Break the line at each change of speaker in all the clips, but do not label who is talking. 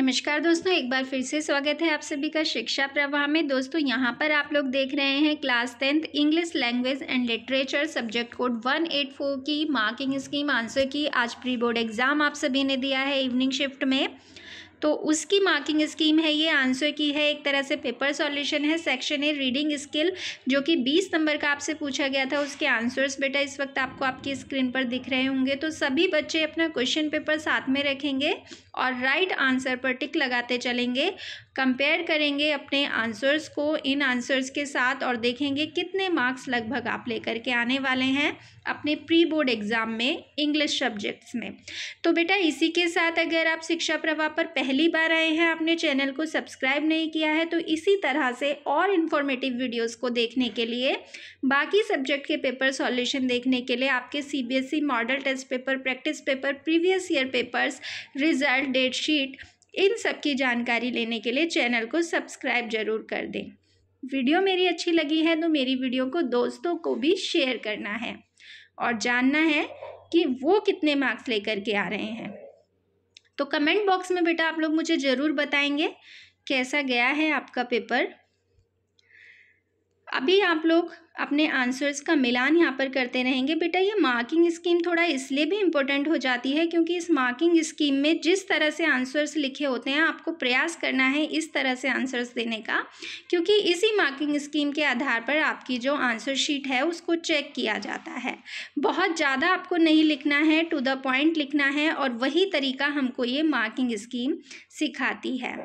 नमस्कार दोस्तों एक बार फिर से स्वागत है आप सभी का शिक्षा प्रवाह में दोस्तों यहाँ पर आप लोग देख रहे हैं class tenth English language and literature subject code 184 की मार्किंग स्कीम आंसर की आज प्री बोर्ड एग्ज़ाम आप सभी ने दिया है इवनिंग शिफ्ट में तो उसकी मार्किंग स्कीम है ये आंसर की है एक तरह से पेपर सॉल्यूशन है सेक्शन ए रीडिंग स्किल जो कि बीस नंबर का आपसे पूछा गया था उसके आंसर्स बेटा इस वक्त आपको आपकी स्क्रीन पर दिख रहे होंगे तो सभी बच्चे अपना क्वेश्चन पेपर साथ में रखेंगे और राइट आंसर पर टिक लगाते चलेंगे कंपेयर करेंगे अपने आंसर्स को इन आंसर्स के साथ और देखेंगे कितने मार्क्स लगभग आप लेकर के आने वाले हैं अपने प्री बोर्ड एग्ज़ाम में इंग्लिश सब्जेक्ट्स में तो बेटा इसी के साथ अगर आप शिक्षा प्रवाह पर पहली बार आए हैं आपने चैनल को सब्सक्राइब नहीं किया है तो इसी तरह से और इन्फॉर्मेटिव वीडियोस को देखने के लिए बाकी सब्जेक्ट के पेपर सॉल्यूशन देखने के लिए आपके E model test paper practice paper previous year papers result date sheet इन सब की जानकारी लेने के लिए चैनल को सब्सक्राइब जरूर कर दें वीडियो मेरी अच्छी लगी है तो मेरी वीडियो को दोस्तों को भी शेयर करना है और जानना है कि वो कितने मार्क्स लेकर के आ रहे हैं तो कमेंट बॉक्स में बेटा आप लोग मुझे ज़रूर बताएंगे कैसा गया है आपका पेपर अभी आप लोग अपने आंसर्स का मिलान यहाँ पर करते रहेंगे बेटा ये मार्किंग स्कीम थोड़ा इसलिए भी इम्पोर्टेंट हो जाती है क्योंकि इस मार्किंग स्कीम में जिस तरह से आंसर्स लिखे होते हैं आपको प्रयास करना है इस तरह से आंसर्स देने का क्योंकि इसी मार्किंग स्कीम के आधार पर आपकी जो आंसर शीट है उसको चेक किया जाता है बहुत ज़्यादा आपको नहीं लिखना है टू द पॉइंट लिखना है और वही तरीका हमको ये मार्किंग स्कीम सिखाती है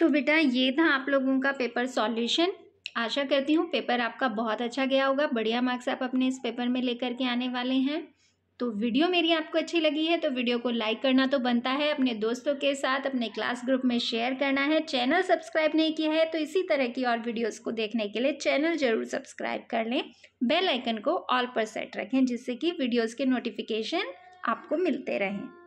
तो बेटा ये था आप लोगों का पेपर सॉल्यूशन आशा करती हूँ पेपर आपका बहुत अच्छा गया होगा बढ़िया मार्क्स आप अपने इस पेपर में लेकर के आने वाले हैं तो वीडियो मेरी आपको अच्छी लगी है तो वीडियो को लाइक करना तो बनता है अपने दोस्तों के साथ अपने क्लास ग्रुप में शेयर करना है चैनल सब्सक्राइब नहीं किया है तो इसी तरह की और वीडियोस को देखने के लिए चैनल जरूर सब्सक्राइब कर लें बेल आइकन को ऑल पर सेट रखें जिससे कि वीडियोस के नोटिफिकेशन आपको मिलते रहें